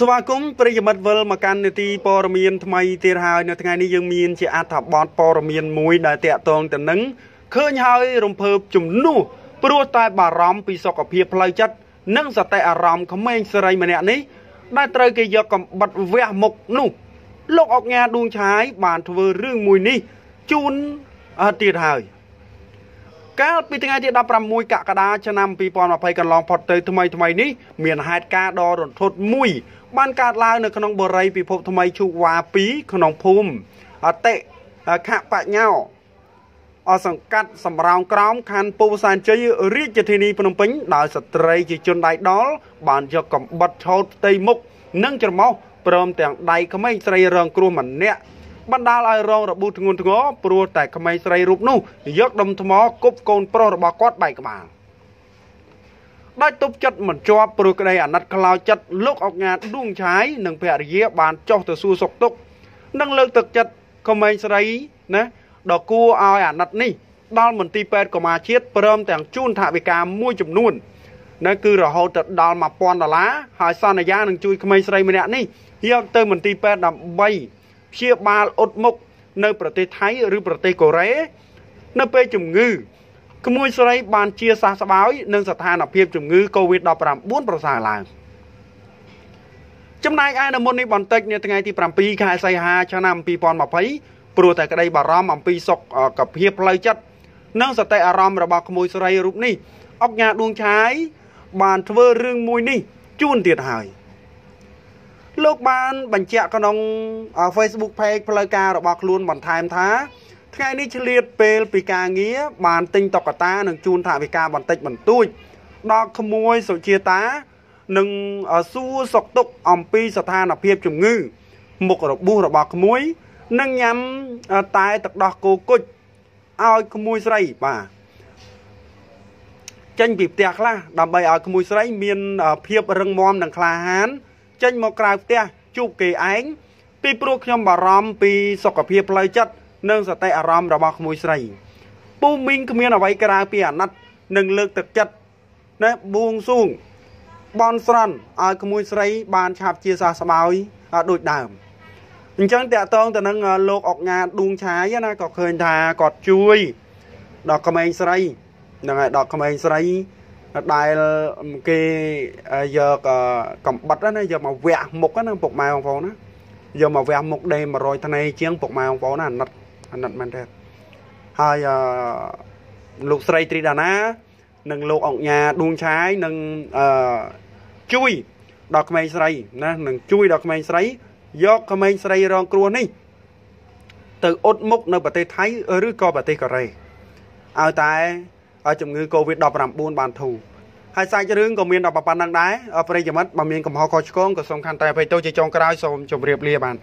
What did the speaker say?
ស្វាគមន៍ប្រិយមិត្តវិលមកកាន់នីតិព័រមានថ្មីទៀតហើយនៅថ្ងៃនេះយើងមានជាអត្ថបទព័រមានមួយដែលតាក់ទងទៅនឹងឃើញហើយ រំភើបជំនួសព្រោះតែបារម្ភពីសុខភាពផ្លូវចិត្តនិងសតិអារម្មណ៍ក្មេងស្រី ម្នាក់នេះដែលត្រូវគេយកកំបិតវះមុខនោះ លោកអុកញ៉ាឌួងឆាយបានធ្វើរឿងមួយនេះជូនទៀតហើយកាលពីថ្ងៃទី16កក្កដាឆ្នាំ2020កន្លងផុតទៅថ្មីថ្មីនេះមានហេតុការណ៍ដ៏រន្ធត់មួយ បានកើតឡើងនៅក្នុងបរិយាពិភពថ្មីឈូកវ៉ា2ក្នុងភូមិអតិខបញ្ញោអសង្កាត់សំរោងក្រោមខណ្ឌពោធិ៍សែនជ័យរាជធានីភ្នំពេញដោយស្ត្រីជាជនដៃដល់បានយកកំបិតឆោតផ្ទៃមុខនិងច្រមុះព្រមទាំងដៃក្មេងស្រីរងគ្រោះម្នាក់បណ្ដាលឲ្យរងរបួសធ្ងន់ធ្ងរព្រោះតែក្មេងស្រីរូបនោះ យកដុំថ្មគប់កូនប្រុសរបស់គាត់បែកក្បាលដោយទប់ចិត្តមិនជាប់ព្រោះក្តីអាណិតខ្លោចចិត្តលោកអង្ញាឌួងឆាយនិងភរិយាបានចុះទៅសួរសុខទុក្ខនិងលើកទឹកចិត្តក្មេងស្រីណាដ៏គួរឲ្យអាណិតនេះដល់មន្ទីរពេទ្យកុមារជាតិព្រមទាំងជូនថវិកាមួយចំនួននៅគឺរហូតទៅដល់1000ដុល្លារហើយសន្យានឹងជួយក្មេងស្រីម្នាក់នេះយកទៅ មន្ទីរពេទ្យដើម្បីព្យាបាលអ៊ុតមុខនៅ ប្រទេសថៃ ឬប្រទេសកូរ៉េនៅពេលជំងឺ ក្មួយស្រី បាន ជាសះស្បើយនឹងស្ថានភាពជំងឺ Covid-19 ប្រសើរឡើងចំណែកឯនៅមុននេះបន្តិចនៅថ្ងៃទី7ខែសីហាឆ្នាំ2020ព្រោះតែក្តីបារម្ភអំពីសុខភាព ផ្លូវចិត្តនិងសតិអារម្មណ៍របស់ក្មួយស្រីរូបនេះអង្គការដួងឆាយបានធ្វើរឿងមួយនេះជូនទៀតហើយលោកបានបញ្ជាក់ក្នុង Facebook Page ផ្លូវការរបស់ខ្លួនបន្ថែមថាថ្ងៃនេះឆ្លៀតពេលពីការងារបានទិញតុក្កតានិងជូនថវិកាបន្តិចបន្តួចដល់ក្មួយសុជាតានិងសួរសុកទុកអំពីស្ថានភាពជំងឺ មុខរបួសរបស់ក្មួយនិងញ៉ាំតែទឹកដោះគោគុជឲ្យក្មួយស្រីបាទចេញពីផ្ទះខ្លះដើម្បីឲ្យក្មួយស្រី មាន ភាពរឹងមាំនិងក្លាហានចេញមកក្រៅផ្ទះជួបគេឯងពីព្រោះខ្ញុំបារម្ភពីសុខភាពផ្លូវចិត្តនិងសតិអារម្មណ៍របស់ក្មួយស្រីពូមីងគ្មានអ្វីក្រៅពីអាណិតនិងលើកទឹកចិត្តណាបួងសួងបនស្រន់ឲ្យក្មួយស្រី បានឆាប់ជាសះស្បើយដូចដើមអញ្ចឹងតកតងទៅនឹងលោកអុកញ៉ាឌួងឆាយណាក៏ឃើញថាគាត់ជួយដល់ក្មេងស្រីហ្នឹងហើយដល់ក្មេងស្រីដែលគេយកកំបិតណាយកមកវះមុខណាពុកម៉ែបងប្អូនណាយកមកវះមុខដេ100ថ្នេរជាងពុកម៉ែបងប្អូនណាអាណិតអាណិតមែនទេហើយលោកស្រីត្រីដាណា និងលោកអង្គញាដួងឆាយនិងអឺជួយដល់ក្មេងស្រីណានឹងជួយដល់ក្មេងស្រី យកក្មេងស្រីរងគ្រោះនេះទៅអ៊ុតមុខនៅប្រទេសថៃឬក៏ប្រទេសកូរ៉េឲ្យតែហើយជំងឺ Covid-19 បានធូរហើយសាច់រឿងក៏មានដល់ប៉ុណ្ណឹងដែរប្រិយមិត្តបើមានកំហុសខុសឆ្គងក៏សូមខន្តីអភ័យទោសជាចុងក្រោយសូមជម្រាបលាបាទ